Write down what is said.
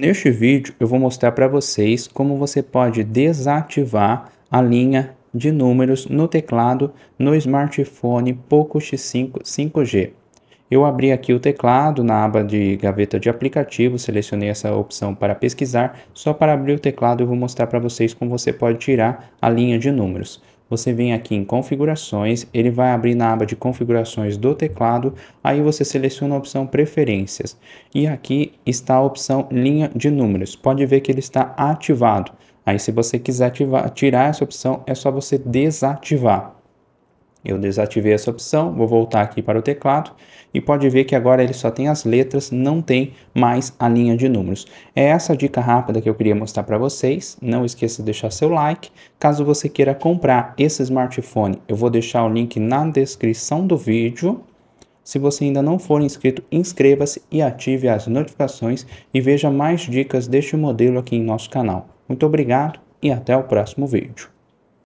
Neste vídeo eu vou mostrar para vocês como você pode desativar a linha de números no teclado no smartphone Poco X5 5G. Eu abri aqui o teclado na aba de gaveta de aplicativo, selecionei essa opção para pesquisar. Só para abrir o teclado eu vou mostrar para vocês como você pode tirar a linha de números você vem aqui em configurações, ele vai abrir na aba de configurações do teclado, aí você seleciona a opção preferências e aqui está a opção linha de números, pode ver que ele está ativado, aí se você quiser ativar, tirar essa opção é só você desativar. Eu desativei essa opção, vou voltar aqui para o teclado e pode ver que agora ele só tem as letras, não tem mais a linha de números. É essa dica rápida que eu queria mostrar para vocês. Não esqueça de deixar seu like. Caso você queira comprar esse smartphone, eu vou deixar o link na descrição do vídeo. Se você ainda não for inscrito, inscreva-se e ative as notificações e veja mais dicas deste modelo aqui em nosso canal. Muito obrigado e até o próximo vídeo.